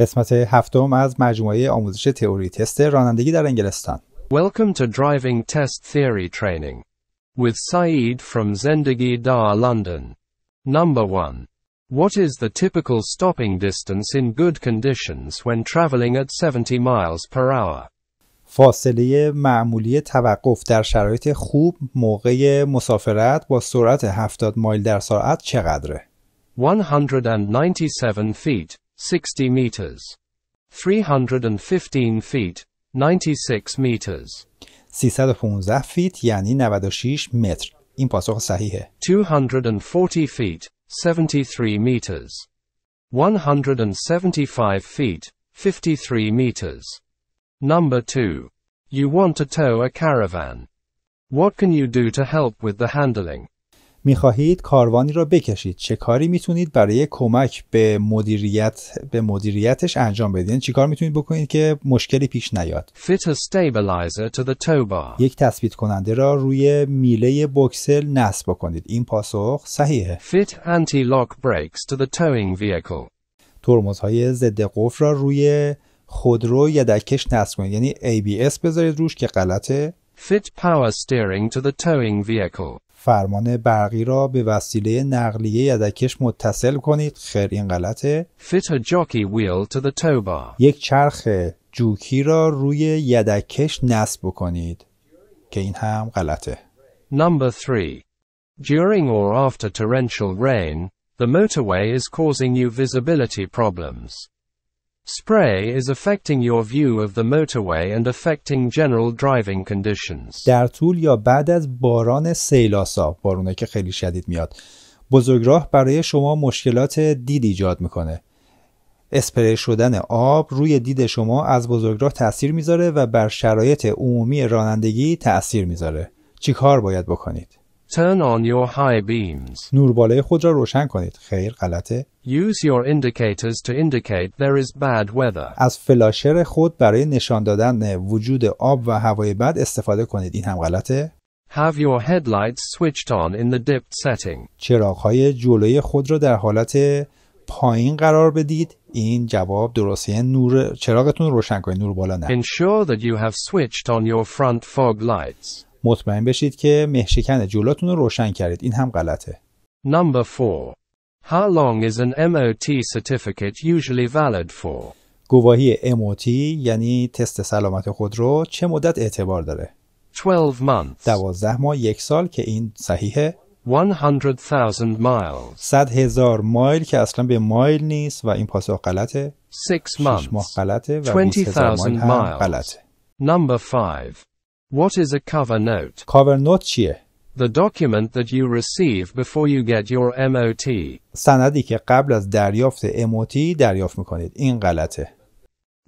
قسمت هفتم از مجموعه آموزش تئوری تست رانندگی در انگلستان. Welcome to driving test theory training with Saeed from Zendegi Dar London. Number 1. What is the typical stopping distance in good conditions when traveling at 70 miles per hour? فاصله معمولی توقف در شرایط خوب موقع مسافرت با سرعت 70 مایل در ساعت چقدره؟ 197 feet 60 meters. 315 feet, 96 meters. 315 یعنی 96 متر. این پاسخ صحیحه. 240 feet, 73 meters. 175 feet, 53 meters. Number 2. You want to tow a caravan. What can you do to help with the handling? میخواهید کاروانی را بکشید چه کاری میتونید برای کمک به مدیریت به مدیریتش انجام بدین؟ یعنی چه کار میتونید بکنید که مشکلی پیش نیاد Fit a stabilizer to the tow bar. یک تثبیت کننده را روی میله بوکسل نصب کنید. این پاسخ صحیحه Fit anti-lock brakes to the towing vehicle. ترمزهای ضد قفل را روی خودرو یا دکش نصب کنید یعنی ABS بذارید روش که غلطه Fit power steering to the towing vehicle. فرمان برقی را به وسیله نقلیه یدکش متصل کنید. خیر این غلطه. Fit a jockey wheel to the tow bar. یک چرخ جوکی را روی یدکش نصب کنید. که این هم غلطه. Number 3. During or after torrential rain, the motorway is causing you visibility problems. Spray is affecting your view of the motorway and affecting general driving conditions. در طول یا بعد از باران سیلاسا بارونه که خیلی شدید میاد بزرگراه برای شما مشکلات دید ایجاد میکنه اسپری شدن آب روی دید شما از بزرگراه تاثیر میذاره و بر شرایط عمومی رانندگی تاثیر میذاره چیکار باید بکنید Turn on your high beams. نور بالای خود را روشن کنید. خیر غلطه. Use your indicators to indicate there is bad weather. از فلاشر خود برای نشان دادن وجود آب و هوای بد استفاده کنید. این هم غلطه. Have your headlights switched on in the dipped setting. چراغ‌های جلوی خود را در حالت پایین قرار بدید. این جواب درسته. نور چراغتون روشن کنید. نور بالا نه. Ensure that you have switched on your front fog lights. مطمئن بشید که مهشکن جلوتون رو روشن کردید این هم غلطه Number 4 How long is an MOT certificate usually valid for? گواهی MOT یعنی تست سلامت خودرو چه مدت اعتبار داره؟ 12 months. 12 ماه یک سال که این صحیحه؟ 100,000 miles. 100 هزار مایل که اصلا به مایل نیست و این پاسخ غلطه. 6 months. 6 ماه غلطه و 20,000 miles غلطه. Number 5. What is a cover note? Cover note چیه؟ The document that you receive before you get your MOT. سندی که قبل از دریافت MOT دریافت میکنید این غلطه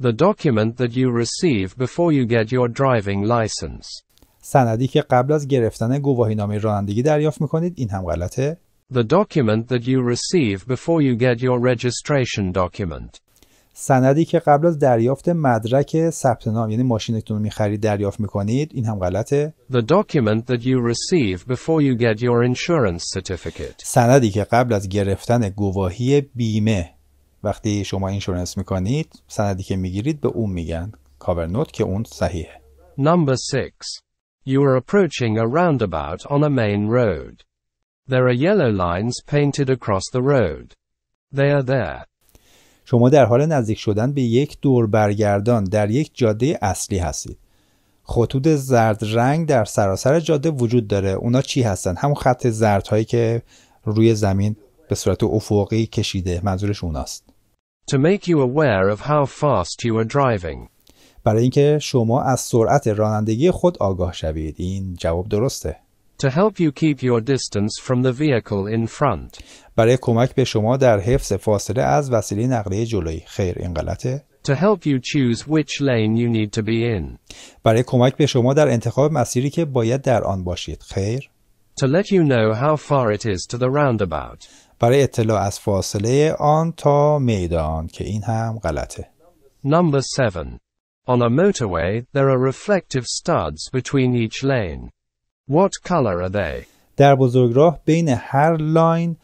The document that you receive before you get your driving license. سندی که قبل از گرفتن گواهینامه رانندگی دریافت میکنید این هم غلطه The document that you receive before you get your registration document. سندی که قبل از دریافت مدرک ثبت نام یعنی ماشینتون رو میخرید دریافت میکنید این هم غلطه The document that you receive before you get your insurance certificate سندی که قبل از گرفتن گواهی بیمه وقتی شما اینشورنس میکنید سندی که میگیرید به اون میگن کاور نوت که اون صحیحه Number 6 You are approaching a roundabout on a main road There are yellow lines painted across the road They are there شما در حال نزدیک شدن به یک دور برگردان در یک جاده اصلی هستید خطوط زرد رنگ در سراسر جاده وجود داره اونا چی هستن همون خط زرد هایی که روی زمین به صورت افقی کشیده منظورش اوناست To make you aware of how fast you are driving. برای اینکه شما از سرعت رانندگی خود آگاه شوید این جواب درسته to help you keep your distance from the vehicle in front. برای کمک به شما در حفظ فاصله از وسیله نقلیه جلویی. خیر این غلطه. To help you choose which lane you need to be in. برای کمک به شما در انتخاب مسیری که باید در آن باشید. خیر. To let you know how far it is to the roundabout. برای اطلاع از فاصله آن تا میدان که این هم غلطه. Number 7. On a motorway, there are reflective studs between each lane. What color are they? در بزرگراه بین هر لاین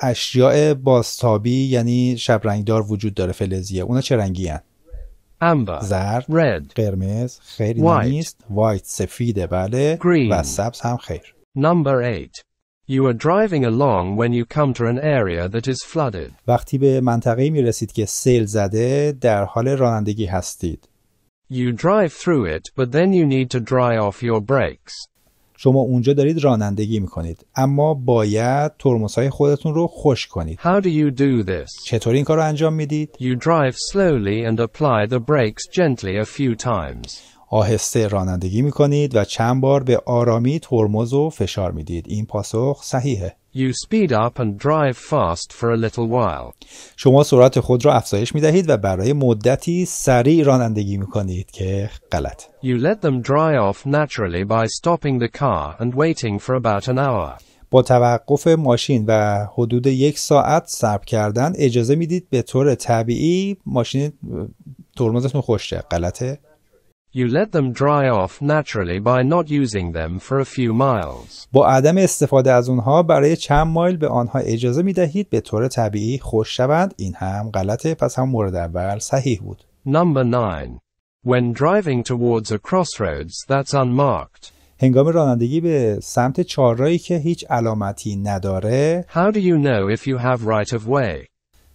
اشیاء بازتابی یعنی شب رنگدار وجود داره فلزیه اونا چه رنگی هن؟ Amber. زرد رد قرمز خیر نیست وایت سفیده بله Green. و سبز هم خیر Number eight. You are driving along when you come to an area that is flooded. وقتی به منطقه‌ای می رسید که سیل زده در حال رانندگی هستید. You drive through it, but then you need to dry off your brakes. شما اونجا دارید رانندگی میکنید اما باید ترمزهای خودتون رو خوش کنید. How do you do this? چطور این کار رو انجام میدید؟ You drive slowly and apply the brakes gently a few times. آهسته رانندگی میکنید و چند بار به آرامی ترمز رو فشار میدید. این پاسخ صحیحه. You speed up and drive fast for a little while. شما سرعت خود را افزایش می دهید و برای مدتی سریع رانندگی می کنید که غلط. You let them dry off naturally by stopping the car and waiting for about an hour. با توقف ماشین و حدود یک ساعت صبر کردن اجازه میدید به طور طبیعی ماشین ترمزتون خشکه غلطه You let them dry off naturally by not using them for a few miles. با عدم استفاده از اونها برای چند مایل به آنها اجازه می دهید به طور طبیعی خوش شوند این هم غلطه پس هم مورد اول صحیح بود. Number 9. When driving towards a crossroads that's unmarked. هنگام رانندگی به سمت چهارراهی که هیچ علامتی نداره How do you know if you have right of way?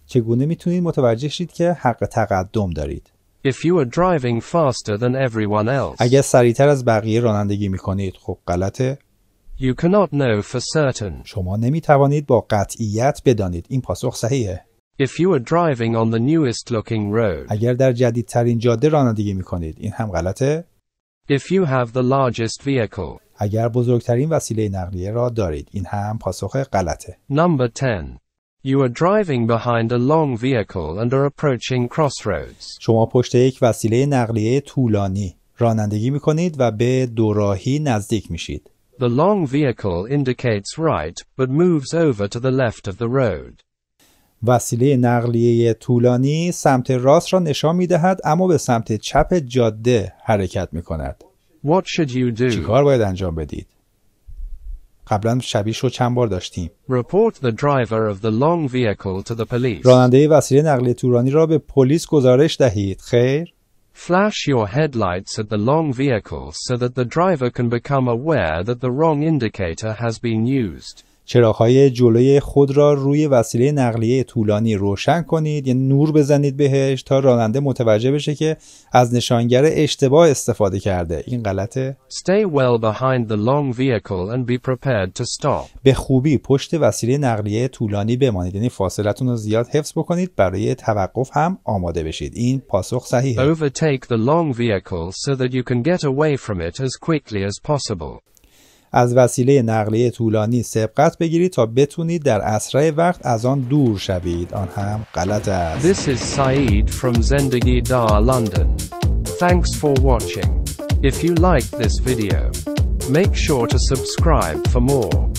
چگونه میتونید متوجه شید که حق تقدم دارید؟ If you are driving faster than everyone else. اگه سریعتر از بقیه رانندگی میکنید خب غلطه. You cannot know for certain. شما نمی توانید با قطعیت بدانید. این پاسخ صحیحه. If you are driving on the newest looking road. اگر در جدیدترین جاده رانندگی می کنید. این هم غلطه. If you have the largest vehicle. اگر بزرگترین وسیله نقلیه را دارید. این هم پاسخ غلطه. Number 10. You are driving behind a long vehicle and are approaching crossroads. شما پشت یک وسیله نقلیه طولانی رانندگی می کنید و به دوراهی نزدیک میشید. The long vehicle indicates right but moves over to the left of the road. وسیله نقلیه طولانی سمت راست را نشان می دهد اما به سمت چپ جاده حرکت می کند. What should you do? چیکار باید انجام بدید؟ قبلا شبیش رو چند بار داشتیم Report the driver of the long vehicle to the police. راننده وسیله نقلیه تورانی را به پلیس گزارش دهید خیر Flash your headlights at the long vehicle so that the driver can become aware that the wrong indicator has been used. چراغهای جلوی خود را روی وسیله نقلیه طولانی روشن کنید یعنی نور بزنید بهش تا راننده متوجه بشه که از نشانگر اشتباه استفاده کرده این غلطه Stay well behind the long vehicle and be prepared to stop. به خوبی پشت وسیله نقلیه طولانی بمانید یعنی فاصلتون رو زیاد حفظ بکنید برای توقف هم آماده بشید این پاسخ صحیحه the long vehicle so that you can get away from it as quickly as possible. از وسیله نقلیه طولانی سبقت بگیرید تا بتونید در اسرع وقت از آن دور شوید آن هم غلط است This is Said from Zendegi Dar London Thanks for watching If you like this video make sure to subscribe for more